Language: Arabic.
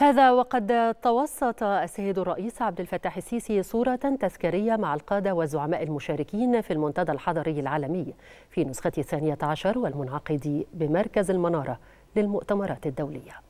هذا وقد توسط السيد الرئيس عبد الفتاح السيسي صورة تذكارية مع القادة والزعماء المشاركين في المنتدى الحضري العالمي في نسخة الثانية عشر والمنعقد بمركز المنارة للمؤتمرات الدولية